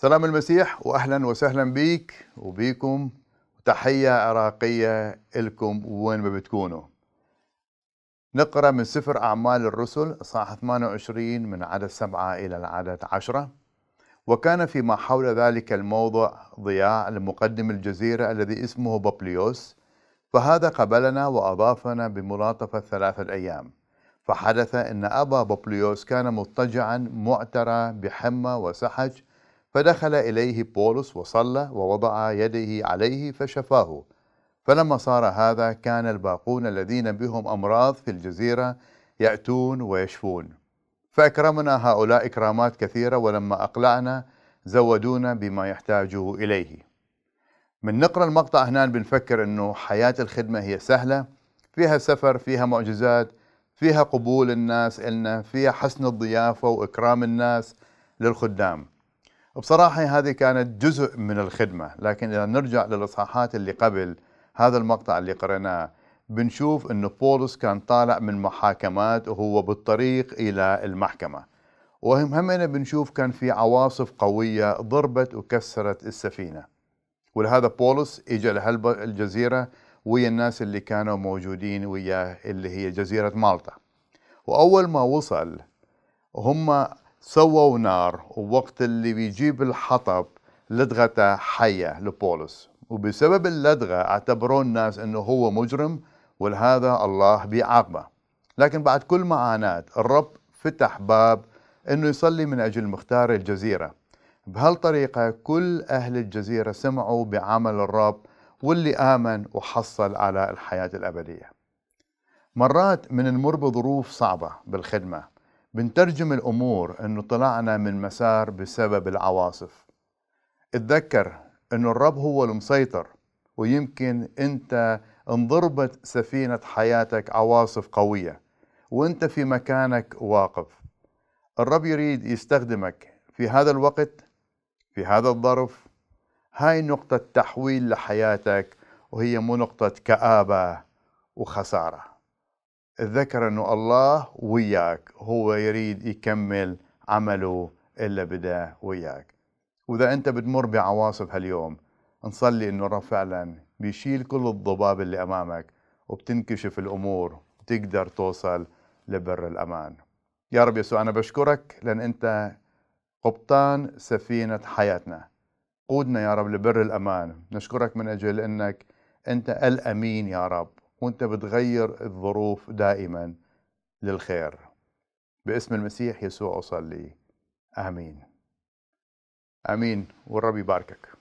سلام المسيح واهلا وسهلا بيك وبيكم تحية عراقية لكم وين ما بتكونوا نقرأ من سفر أعمال الرسل صاح 28 من عدد سبعة إلى العدد عشرة وكان فيما حول ذلك الموضع ضياع لمقدم الجزيرة الذي اسمه بابليوس فهذا قبلنا وأضافنا بملاطفة ثلاثة أيام فحدث أن أبا بابليوس كان مضطجعا معترى بحمى وسحج فدخل إليه بولس وصلى ووضع يده عليه فشفاه فلما صار هذا كان الباقون الذين بهم أمراض في الجزيرة يأتون ويشفون فأكرمنا هؤلاء إكرامات كثيرة ولما أقلعنا زودونا بما يحتاجه إليه من نقرأ المقطع هنا بنفكر أنه حياة الخدمة هي سهلة فيها سفر فيها معجزات فيها قبول الناس إلنا فيها حسن الضيافة وإكرام الناس للخدام بصراحة هذه كانت جزء من الخدمة لكن إذا نرجع للإصحاحات اللي قبل هذا المقطع اللي قرناه بنشوف أن بولس كان طالع من محاكمات وهو بالطريق إلى المحكمة وهم همنا بنشوف كان في عواصف قوية ضربت وكسرت السفينة ولهذا بولس إجا لهالجزيرة ويا الناس اللي كانوا موجودين وياه اللي هي جزيرة مالطا وأول ما وصل هم سووا نار ووقت اللي بيجيب الحطب لدغته حية لبولس وبسبب اللدغة اعتبروا الناس انه هو مجرم ولهذا الله بيعاقبه لكن بعد كل معاناة الرب فتح باب انه يصلي من اجل مختار الجزيرة بهالطريقة كل اهل الجزيرة سمعوا بعمل الرب واللي آمن وحصل على الحياة الأبدية مرات من نمر بظروف صعبة بالخدمة بنترجم الأمور أنه طلعنا من مسار بسبب العواصف اتذكر أنه الرب هو المسيطر ويمكن أنت انضربت سفينة حياتك عواصف قوية وأنت في مكانك واقف الرب يريد يستخدمك في هذا الوقت في هذا الظرف هاي نقطة تحويل لحياتك وهي مو نقطة كآبة وخسارة ذكر انه الله وياك هو يريد يكمل عمله الا بده وياك واذا انت بتمر بعواصف هاليوم نصلي انه الرب فعلا بيشيل كل الضباب اللي امامك وبتنكشف الامور وتقدر توصل لبر الامان يا رب يسوع انا بشكرك لان انت قبطان سفينه حياتنا قودنا يا رب لبر الامان نشكرك من اجل انك انت الامين يا رب وانت بتغير الظروف دائما للخير باسم المسيح يسوع اصلي امين امين والرب يباركك